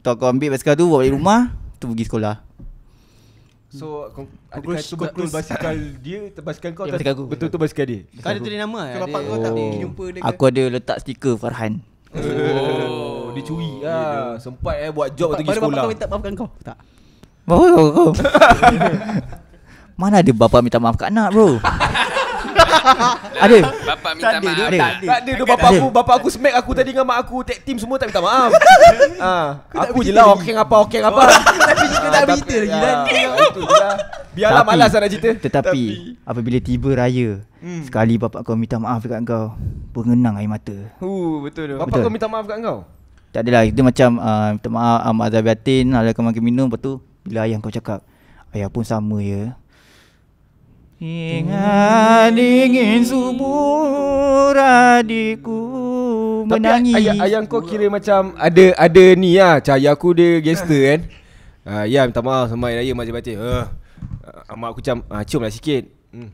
tak aku ambil basikal tu bawa balik rumah tu pergi sekolah. Hmm. So kau tu betul basikal dia terbasikal kau betul betul tu basikal dia. Kau ada tulis nama ah. Bapak kau tak dia oh. jumpa dia. Aku ada letak stiker Farhan. Oh, dia curi ah. Sempat eh buat job tu pergi sekolah. Bapak kau minta maafkan kau. Tak. Bapak kau. Mana ada bapak minta maaf kat anak bro? Ade. Bapak minta maaf. Tak ada. Tak ada. Tak bapak aku, bapak aku smack aku tadi dengan mak aku, tag team semua tak minta maaf. ha. Aku je lah okey apa okey apa. Tapi kita tak minta lagi dan. Ah, lah. Biarlah malas lah nak cerita. Tetapi apabila tiba raya, hmm. sekali bapak kau minta maaf dekat kau, pengenang air mata. Uh, betul tu. Bapak kau minta maaf dekat kau? Tak adalah, dia macam uh, minta maaf, um, azabiatin, ala kemakin minum, lepas tu bila ayah kau cakap, ayah pun sama ya. Dengan ingin subur adikku menangis Tapi ayah, ayah kau kira macam ada ada ni lah Cahaya aku dia gangster kan uh, ah, Ya minta maaf sama ayah macam macam uh, Mak aku macam ah, cium lah sikit hmm.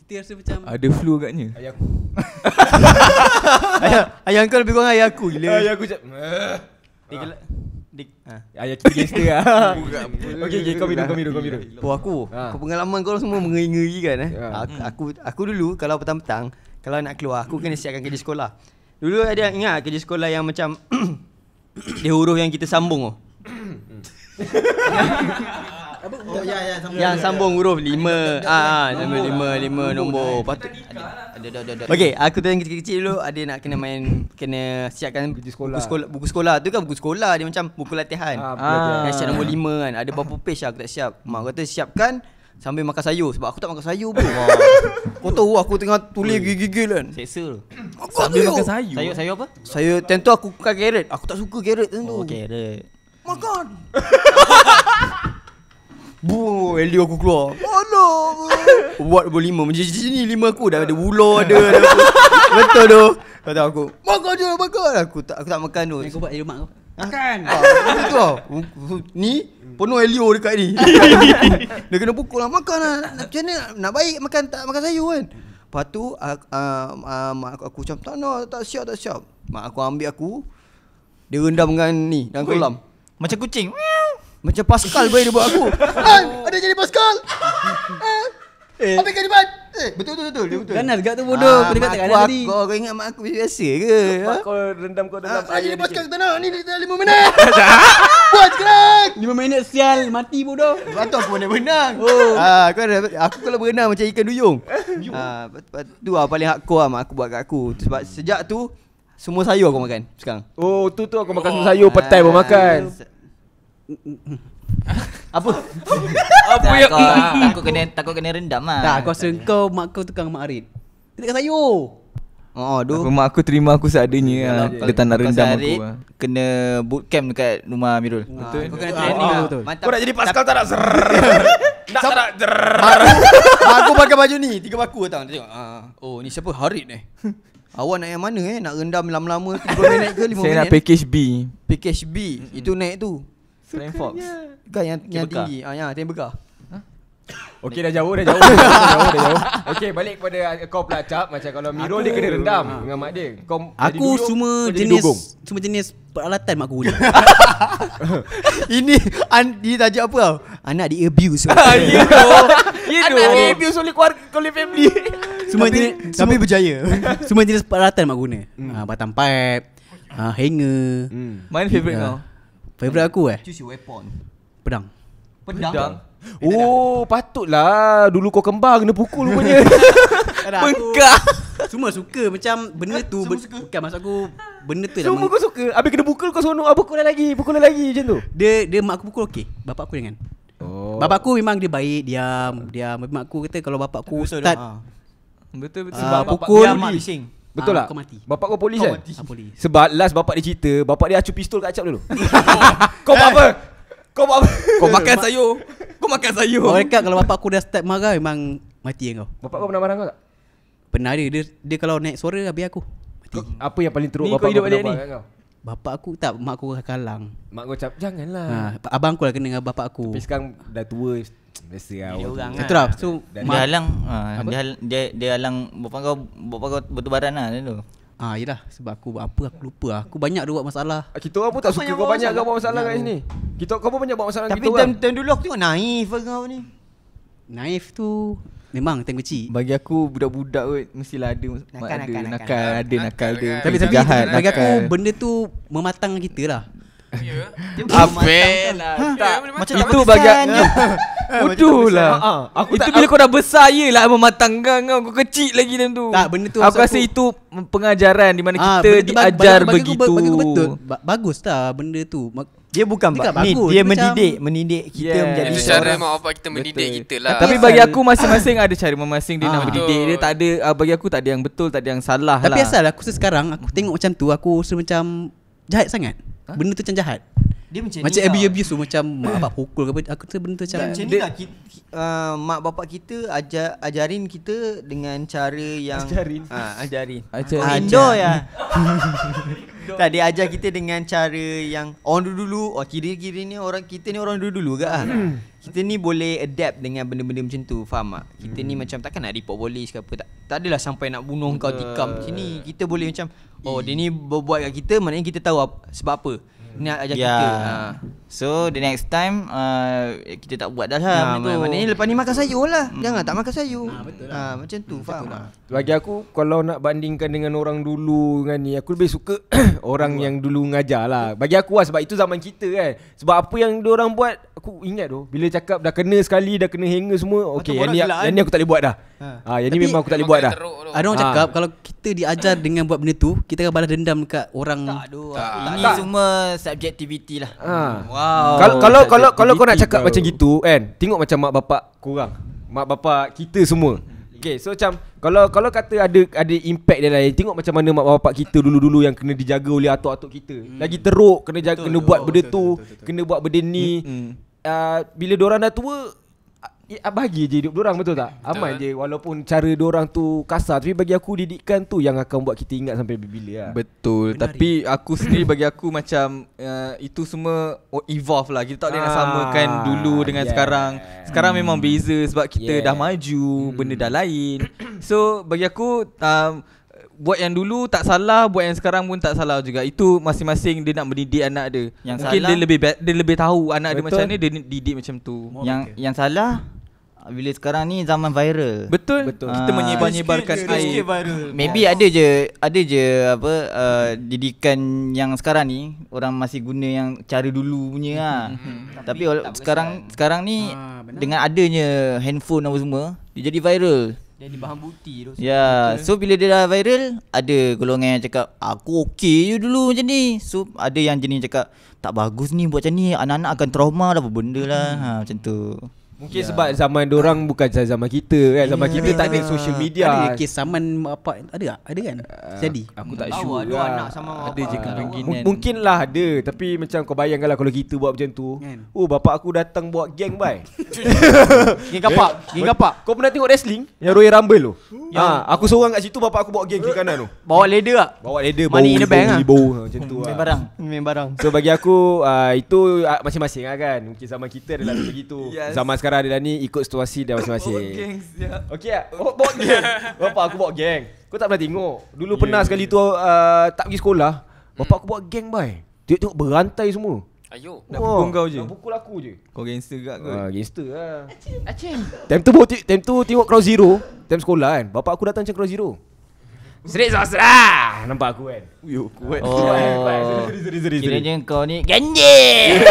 Kita rasa macam Ada flu agaknya Ayah aku ayah, ayah kau lebih kurang ayah aku gila Ayah aku macam uh, ah dik. Ha. Ayah kita gangster ah. Okey okey kau minum kau minum kau minum. Oh aku. Ha. pengalaman kau semua mengeri-ngeri kan eh. Ya. Aku, hmm. aku aku dulu kalau petang-petang kalau nak keluar aku kena siapkan kerja sekolah. Dulu ada ingat kerja sekolah yang macam dia huruf yang kita sambung tu. Oh. apa oh, yang, ya, yang, sambung. yang ya, sambung ya. huruf 5 ah, ah nombor 5 5 nombor, patut ada ada ada, ada. okey aku tanya kecil-kecil dulu ada nak kena main kena siapkan buku sekolah buku sekolah, buku sekolah. tu kan buku sekolah dia macam buku latihan ah, ah. Siap nombor 5 kan ada berapa page aku tak siap mak kata siapkan Sambil makan sayur sebab aku tak makan sayur pun. Wah. Kau tahu lah, aku tengah tulis gigi-gigi kan. Seksa tu. Sambil makan sayur. Sayur sayur apa? Sayur tentu aku makan carrot. Aku tak suka carrot tentu. Oh carrot. Makan. Boom Elio aku keluar Oh no Buat pun lima Macam sini lima aku Dah ada ular ada, ada aku. Betul tu Kata aku Makan je makan Aku tak aku tak makan tu Aku buat air Makan ah, tu tau Ni Penuh Elio dekat ni Dia kena pukul lah Makan lah Macam ni nak baik Makan tak makan sayur kan Lepas tu ah, ah, ah, Mak aku, aku macam Tak nak no, tak siap tak siap Mak aku ambil aku Dia rendam dengan ni Dalam kolam Macam kucing macam Pascal boleh dia buat aku. Oh. ada jadi Pascal. eh. Apa kau dibat? Eh, betul betul betul, betul. Kanal gak tu bodoh, ah, dekat tak ada tadi. Kau kau ingat mak aku biasa ke? Kau, ha? kau rendam kau dalam. Ah, jadi Pascal tu nah, ni dah 5 minit. Buat sekarang. 5 minit sial, mati bodoh. Batu aku mana berenang. Oh. Ah, aku ada aku kalau berenang macam ikan duyung. duyung. Ah, tu ah paling hardcore ah mak aku buat kat aku. Sebab sejak tu semua sayur aku makan sekarang. Oh, tu tu aku makan oh. semua sayur petai ah, pun makan apa? apa yang takut, takut kena takut kena rendam ah. Tak, aku rasa kau mak kau tukang makrit. Dekat sayur. Oh, aduh. Mak aku terima aku seadanya. Ya, lah. Dia tak nak rendam aku. Arit, lah. aku kena bootcamp dekat rumah Mirul. Ah, betul. Kau kena ah, training oh, betul. Mantap. jadi Pascal tak nak ser. tak nak Aku pakai baju ni, tiga baku tau. Tengok. Oh, ni siapa? Harit ni. Awak nak yang mana eh? Nak rendam lama-lama 30 minit Saya nak package B. Package B. Itu naik tu. Flying Fox. Bukan yang yang tinggi. Ah ya, tembak bekar. Okey dah jauh dah jauh. dah jauh dah jauh. Okey balik kepada eh, kau pula cap macam kalau Miro dia kena rendam ha. dengan mak dia. Kau aku semua jenis semua jenis peralatan mak aku boleh. Ini an, dia tajuk apa tau? Anak di abuse. Ya Ya tu. Anak di abuse oleh keluarga oleh family. Semua tapi, jenis tapi berjaya. semua jenis peralatan mak guna. Hmm. Uh, batang pipe, uh, hanger. Hmm. Main favorite ya. kau? Uh, Favorite aku eh Choose your weapon Pedang Pedang, pedang. Eh, oh patutlah Dulu kau kembang Kena pukul rupanya Bengkak Semua suka Macam benda tu ben- suka Bukan masa aku Benda tu Semua kau suka Habis kena pukul kau seronok ah, Pukul lagi Pukul lagi macam tu Dia dia mak aku pukul okey Bapak aku jangan oh. Bapak aku memang dia baik Diam Diam Mak aku kata Kalau bapak aku betul start dah, ha. Betul betul ah, Sebab bapak pukul, dia Betul ah, tak? Kau mati. Bapak kau polis kau kan? Mati. Ah, Sebab last bapak dia cerita, bapak dia acu pistol kat acap dulu. kau buat apa? Kau buat apa? Kau makan sayur. Kau makan sayur. Kau rekat kalau bapak aku dah step marah memang mati kau. Bapak kau pernah marah kau tak? Pernah dia. Dia, kalau naik suara habis aku. Mati. apa yang paling teruk ni bapak kau pernah buat kan Bapak aku tak, mak aku kalang. Mak aku cakap, janganlah. Ha, abang aku lah kena dengan bapak aku. Tapi sekarang dah tua, mesti ah tu lah so dia alang, ah, dia dia dia halang bapa kau bapak kau bertubaran lah tu Ah yalah sebab aku buat apa aku lupa aku banyak dah buat masalah. Ah, kita orang pun tak suka kau banyak kau buat masalah kat sini. Kita kau pun banyak buat masalah Tapi kita. Tapi time, time dulu aku tengok naif kau ni. Naif tu memang tengok kecil. Bagi aku budak-budak kot mestilah ada nakal, ada nakal, nakal, nakal ada nakal, nakal, nakal, nakal, nakal, nakal, Bagi aku benda tu mematang kita lah. Ya. Apa lah. Macam itu bagi aku. Betul eh, lah ha, ha, aku Itu tak, bila aku, kau dah besar je lah mematang kau Kau kecil lagi dalam tu Tak benda tu Aku rasa aku, itu pengajaran Di mana ha, kita diajar bagi, begitu aku, Bagi aku betul ba- Bagus tak benda tu dia bukan Dekat bagus. Ni, dia, dia mendidik, mendidik kita yeah. menjadi itu Cara mak bapak kita mendidik kita lah. Tapi bagi aku masing-masing ada cara masing-masing dia ah. nak betul. mendidik. Dia tak ada uh, bagi aku tak ada yang betul, tak ada yang salah Tapi lah. Tapi asal aku sekarang aku tengok macam tu aku rasa macam jahat sangat. Ha? Benda tu macam jahat dia macam, macam ni abuse abuse tu macam mak bapak pukul ke apa aku tu benda macam macam ni lah uh, mak bapak kita ajar ajarin kita dengan cara yang ajarin uh, ajarin ajar, ajar. ajar. ya tadi ajar kita dengan cara yang orang dulu dulu oh, kiri-kiri ni orang kita ni orang dulu dulu ke ah kita ni boleh adapt dengan benda-benda macam tu faham tak kita hmm. ni macam takkan nak report polis ke apa tak tak adalah sampai nak bunuh uh. kau tikam sini kita boleh macam oh dia ni berbuat kat kita maknanya kita tahu apa, sebab apa niat ajar yeah. Ha. So the next time uh, kita tak buat dah lah ha, ya, macam tu. Mana ni lepas ni makan sayur lah. Hmm. Jangan tak makan sayur. Ha, betul lah. Ha, macam tu hmm, faham. Lah. Bagi aku kalau nak bandingkan dengan orang dulu dengan ni aku lebih suka orang yang dulu ngajar lah. Bagi aku lah sebab itu zaman kita kan. Sebab apa yang dia orang buat aku ingat tu. Bila cakap dah kena sekali dah kena hanger semua. Okey yang, ni, yang eh. ni aku tak boleh buat dah. Ha. Ha, yang Tapi, ni memang aku tak boleh buat dah. Ada orang ha. cakap kalau kita diajar dengan buat benda tu kita akan balas dendam dekat orang. Tak, aduh, tak. Ini tak. semua subjectivity lah. Ha. Wow. Kalau kalau kalau kalau kau nak cakap bro. macam gitu kan, tengok macam mak bapak kurang. Mak bapak kita semua. Okay so macam kalau kalau kata ada ada impact dia lain tengok macam mana mak bapak kita dulu-dulu yang kena dijaga oleh atuk-atuk kita. Hmm. Lagi teruk kena jaga betul, kena betul, buat benda betul, tu, betul, betul, betul, betul. kena buat benda ni. Hmm. Uh, bila diorang dah tua Ah, bagi je hidup orang betul tak? Aman betul. je walaupun cara orang tu kasar tapi bagi aku didikan tu yang akan buat kita ingat sampai bila lah. Betul. Benari. Tapi aku sendiri bagi aku macam uh, itu semua evolve lah. Kita tak boleh ah, nak samakan dulu dengan yeah. sekarang. Sekarang hmm. memang beza sebab kita yeah. dah maju, hmm. benda dah hmm. lain. So bagi aku um, buat yang dulu tak salah, buat yang sekarang pun tak salah juga. Itu masing-masing dia nak mendidik anak dia. Yang Mungkin salah, dia lebih dia lebih tahu anak betul. dia macam ni dia didik macam tu. More yang okay. yang salah bila sekarang ni zaman viral. Betul. Betul. Uh, Kita ah, menyebar-nyebarkan air. Viral. Maybe oh. ada je ada je apa uh, didikan yang sekarang ni orang masih guna yang cara dulu punya lah. Hmm, hmm, hmm. Tapi, Tapi sekarang sekarang ni ha, dengan adanya handphone apa semua dia jadi viral. Jadi bahan bukti tu Ya yeah. So bila dia dah viral Ada golongan yang cakap Aku okey je dulu macam ni So ada yang jenis cakap Tak bagus ni buat macam ni Anak-anak akan trauma lah Apa benda lah hmm. ha, Macam tu Mungkin yeah. sebab zaman orang ha. bukan zaman kita kan. Ya, zaman yeah. kita tak ada ya. social media. Ada kes zaman apa ada tak? Ada kan? Uh, Jadi. Aku tak sure. Ada lah, lah. anak sama apa. Ada je kemungkinan. M- Mungkin lah ada tapi macam kau bayangkanlah kalau kita buat macam tu. Kan? Oh bapak aku datang buat geng bai. geng kapak. Eh, geng kapak. Kau pernah tengok wrestling yang Royal Rumble tu? Ha, aku seorang kat situ bapak aku bawa geng ke kanan tu. Bawa leader ah. Bawa leader. Money bawa in the bank ah. Macam tu Main lah. barang. Main barang. So bagi aku uh, itu uh, masing-masing lah kan. Mungkin zaman kita adalah begitu. Zaman sekarang sekarang ada Dani ikut situasi dia masing-masing. Bawa geng dia. Okey ah. Oh, bawa geng. Bapa aku buat geng. Kau tak pernah tengok. Dulu yeah, pernah yeah, sekali yeah. tu uh, tak pergi sekolah. Hmm. Bapa aku buat geng bhai. Tengok-tengok berantai semua. Ayo. dah pukul kau je. Nak pukul aku je. Kau gangster gak? kau? Ah, gangster lah. Acim. Time tu buat, ti- time tu tengok Cross Zero, time sekolah kan. Bapa aku datang macam Cross Zero. Serik sasra. Nampak aku kan. Yo, kuat. Oh. Seri seri seri. Kiranya kau ni ganjil.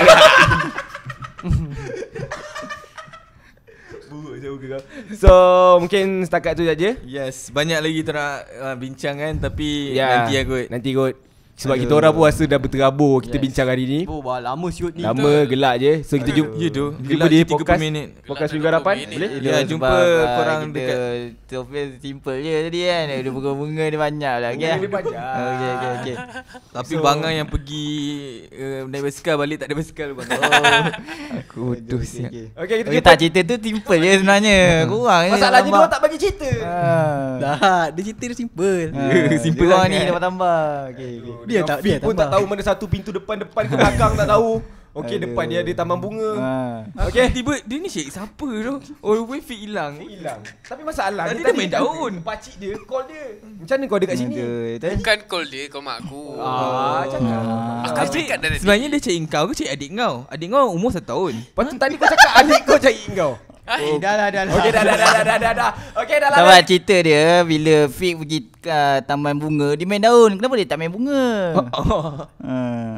So, mungkin setakat tu saja. Yes, banyak lagi kita nak uh, bincang kan tapi yeah. nanti ya ya, nanti kot. Sebab Aduh. kita orang pun rasa dah berterabur kita yes. bincang hari ni. Oh, lama siot ni. Lama tu. gelak je. So kita jumpa ya tu. Gelak di 30 podcast, minit. Podcast minggu hadapan. Boleh? Ya, yeah, jumpa sebab, ah, korang kita dekat Sofia simple je tadi kan. Ada bunga-bunga ni banyak lah kan. Okey okay. okey. Tapi bangang yang pergi uh, naik basikal balik tak ada basikal bang. Oh. Aku putus okay, okay. kita okay, tak cerita tu simple je sebenarnya. Hmm. Kurang je. Masalah dia tak bagi cerita. Ah. Dah, dia cerita dia simple. Ah. Simple ni tambah-tambah. Okey okey dia yang tak, dia pun tak tahu mana satu pintu depan-depan ke belakang tak tahu Okey depan dia ada taman bunga. Ha. Okey tiba dia ni syek siapa tu? Oh we fit hilang. Fit hilang. Tapi masalah tadi dia main kan daun. Pak dia call dia. Macam mana kau ada kat sini? Eh, Aduh, Bukan call dia kau mak aku. Ah macam ah. sebenarnya dia cari kau ke cari adik kau? Adik kau umur 1 tahun. Patut tadi kau cakap adik kau cari kau. Okay. Oh. Dah dah lah. dah dah, dah, dah, dah, dah. Okay, dah lah. Sebab cerita dia, bila Fik pergi ke uh, taman bunga, dia main daun. Kenapa dia tak main bunga? Oh,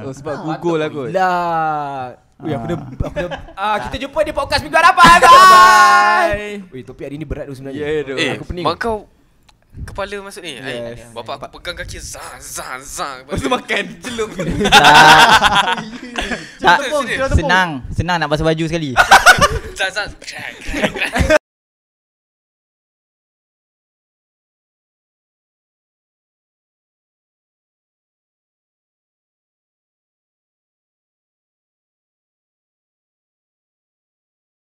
oh. sebab ah, gugur lah kot. Lah. Ui, aku dah, ah. aku dah, ah, kita jumpa di podcast minggu hadapan. guys. Ui, topik hari ni berat tu sebenarnya. Yeah, yeah, eh, aku pening. kau Kepala maksud ni? Yes. Ayah, bapak aku pegang kaki zang zang zang. Lepas tu makan. Celup. tak. Senang. Senang nak basuh baju sekali. Zang zang.